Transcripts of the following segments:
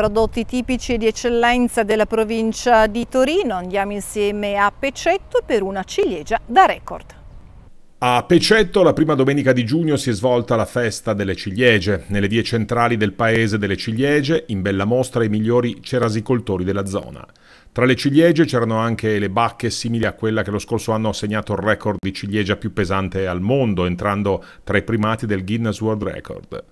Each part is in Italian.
prodotti tipici di eccellenza della provincia di Torino. Andiamo insieme a Pecetto per una ciliegia da record. A Pecetto la prima domenica di giugno si è svolta la festa delle ciliegie. Nelle vie centrali del paese delle ciliegie, in bella mostra i migliori cerasicoltori della zona. Tra le ciliegie c'erano anche le bacche simili a quella che lo scorso anno ha segnato il record di ciliegia più pesante al mondo, entrando tra i primati del Guinness World Record.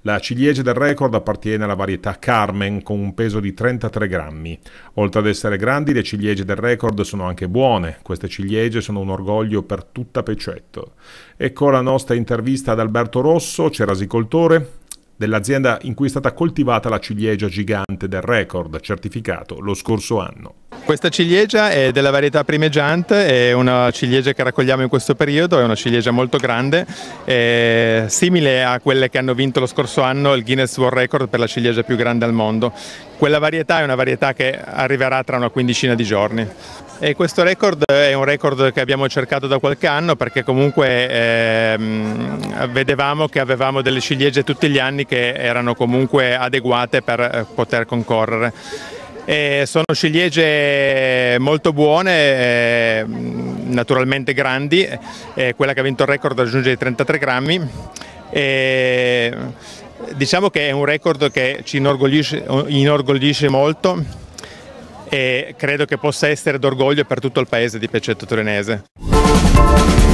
La ciliegia del record appartiene alla varietà Carmen con un peso di 33 grammi. Oltre ad essere grandi, le ciliegie del record sono anche buone. Queste ciliegie sono un orgoglio per tutta Pecetto. Ecco la nostra intervista ad Alberto Rosso, cerasicoltore, dell'azienda in cui è stata coltivata la ciliegia gigante del record certificato lo scorso anno. Questa ciliegia è della varietà primeggiante, è una ciliegia che raccogliamo in questo periodo, è una ciliegia molto grande, simile a quelle che hanno vinto lo scorso anno il Guinness World Record per la ciliegia più grande al mondo. Quella varietà è una varietà che arriverà tra una quindicina di giorni. E questo record è un record che abbiamo cercato da qualche anno perché comunque ehm, vedevamo che avevamo delle ciliegie tutti gli anni che erano comunque adeguate per eh, poter concorrere. E sono ciliegie molto buone, eh, naturalmente grandi, quella che ha vinto il record raggiunge i 33 grammi. E diciamo che è un record che ci inorgoglisce, inorgoglisce molto e credo che possa essere d'orgoglio per tutto il paese di Pecetto Torinese.